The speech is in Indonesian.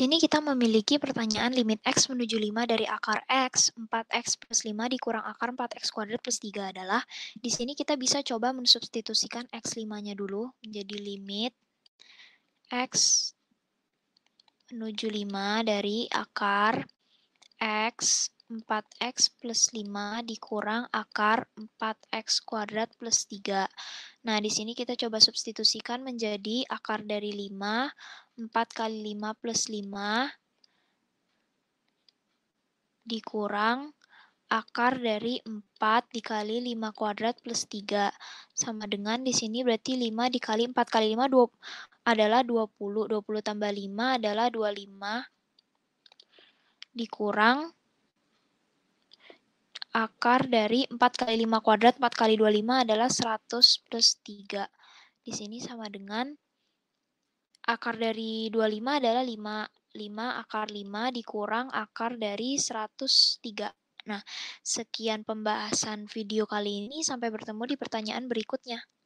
sini kita memiliki pertanyaan limit X menuju 5 dari akar X, 4X plus 5 dikurang akar 4X kuadrat plus 3 adalah, di sini kita bisa coba mensubstitusikan X5-nya dulu menjadi limit X menuju 5 dari akar X 4x plus 5 dikurang akar 4x kuadrat plus 3. Nah, di sini kita coba substitusikan menjadi akar dari 5, 4 kali 5 plus 5 dikurang akar dari 4 dikali 5 kuadrat plus 3. Sama dengan di sini berarti 5 dikali 4 kali 5 2, adalah 20. 20 tambah 5 adalah 25 dikurang akar dari 4 kali 5 kuadrat 4 kali 25 adalah 100 plus 3. Di sini sama dengan akar dari 25 adalah 5. 5 akar 5 dikurang akar dari 103. Nah, sekian pembahasan video kali ini. Sampai bertemu di pertanyaan berikutnya.